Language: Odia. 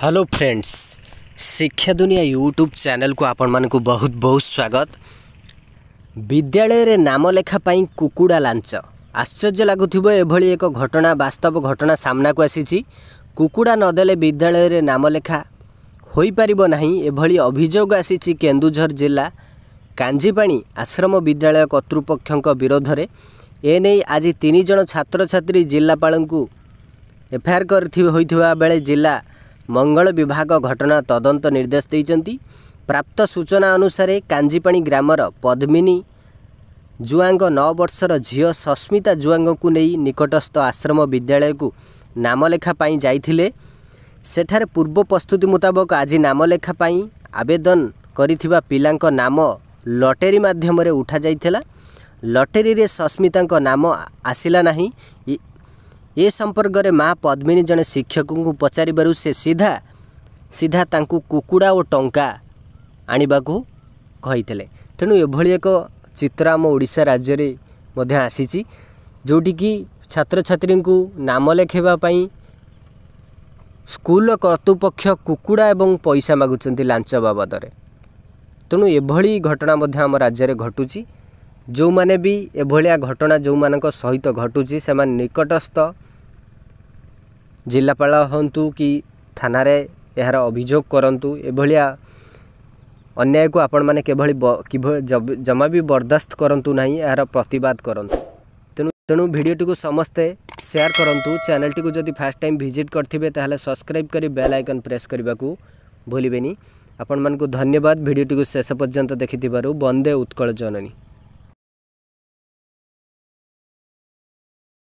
ହ୍ୟାଲୋ ଫ୍ରେଣ୍ଡସ୍ ଶିକ୍ଷା ଦୁନିଆ ୟୁଟ୍ୟୁବ୍ ଚ୍ୟାନେଲ୍କୁ ଆପଣମାନଙ୍କୁ ବହୁତ ବହୁତ ସ୍ୱାଗତ ବିଦ୍ୟାଳୟରେ ନାମ ଲେଖା ପାଇଁ କୁକୁଡ଼ା ଲାଞ୍ଚ ଆଶ୍ଚର୍ଯ୍ୟ ଲାଗୁଥିବ ଏଭଳି ଏକ ଘଟଣା ବାସ୍ତବ ଘଟଣା ସାମ୍ନାକୁ ଆସିଛି କୁକୁଡ଼ା ନଦେଲେ ବିଦ୍ୟାଳୟରେ ନାମ ଲେଖା ହୋଇପାରିବ ନାହିଁ ଏଭଳି ଅଭିଯୋଗ ଆସିଛି କେନ୍ଦୁଝର ଜିଲ୍ଲା କାଞ୍ଜିପାଣି ଆଶ୍ରମ ବିଦ୍ୟାଳୟ କର୍ତ୍ତୃପକ୍ଷଙ୍କ ବିରୋଧରେ ଏନେଇ ଆଜି ତିନି ଜଣ ଛାତ୍ରଛାତ୍ରୀ ଜିଲ୍ଲାପାଳଙ୍କୁ ଏଫଆଇଆର୍ କରିଥିବା ହୋଇଥିବା ବେଳେ ଜିଲ୍ଲା ମଙ୍ଗଳ ବିଭାଗ ଘଟଣା ତଦନ୍ତ ନିର୍ଦ୍ଦେଶ ଦେଇଛନ୍ତି ପ୍ରାପ୍ତ ସୂଚନା ଅନୁସାରେ କାଞ୍ଜିପାଣି ଗ୍ରାମର ପଦ୍ମିନୀ ଜୁଆଙ୍ଗ ନଅ ବର୍ଷର ଝିଅ ସସ୍ମିତା ଜୁଆଙ୍ଗଙ୍କୁ ନେଇ ନିକଟସ୍ଥ ଆଶ୍ରମ ବିଦ୍ୟାଳୟକୁ ନାମଲେଖା ପାଇଁ ଯାଇଥିଲେ ସେଠାରେ ପୂର୍ବ ପ୍ରସ୍ତୁତି ମୁତାବକ ଆଜି ନାମଲେଖା ପାଇଁ ଆବେଦନ କରିଥିବା ପିଲାଙ୍କ ନାମ ଲଟେରୀ ମାଧ୍ୟମରେ ଉଠାଯାଇଥିଲା ଲଟେରୀରେ ସସ୍ମିତାଙ୍କ ନାମ ଆସିଲା ନାହିଁ ଏ ସମ୍ପର୍କରେ ମା ପଦ୍ମିନୀ ଜଣେ ଶିକ୍ଷକଙ୍କୁ ପଚାରିବାରୁ ସେ ସିଧା ସିଧା ତାଙ୍କୁ କୁକୁଡ଼ା ଓ ଟଙ୍କା ଆଣିବାକୁ କହିଥିଲେ ତେଣୁ ଏଭଳି ଏକ ଚିତ୍ର ଆମ ଓଡ଼ିଶା ରାଜ୍ୟରେ ମଧ୍ୟ ଆସିଛି ଯେଉଁଠିକି ଛାତ୍ରଛାତ୍ରୀଙ୍କୁ ନାମ ଲେଖାଇବା ପାଇଁ ସ୍କୁଲର କର୍ତ୍ତୃପକ୍ଷ କୁକୁଡ଼ା ଏବଂ ପଇସା ମାଗୁଛନ୍ତି ଲାଞ୍ଚ ବାବଦରେ ତେଣୁ ଏଭଳି ଘଟଣା ମଧ୍ୟ ଆମ ରାଜ୍ୟରେ ଘଟୁଛି ଯେଉଁମାନେ ବି ଏଭଳିଆ ଘଟଣା ଯେଉଁମାନଙ୍କ ସହିତ ଘଟୁଛି ସେମାନେ ନିକଟସ୍ଥ जिलापा हूँ कि थाना यार अभोग करूँ एभलिया अन्याय को आपण मैंने कि जमा भी बरदास्त करूँ ना यार प्रतवाद करूँ तेणु भिडटी को समस्ते सेयार करूँ चेल टी जब फास्ट टाइम भिजिट करेंगे तेल सब्सक्राइब कर बेल आइकन प्रेस करने को भूल आपण मन धन्यवाद भिडटी को शेष पर्यटन देखिथ बंदे उत्कल जननी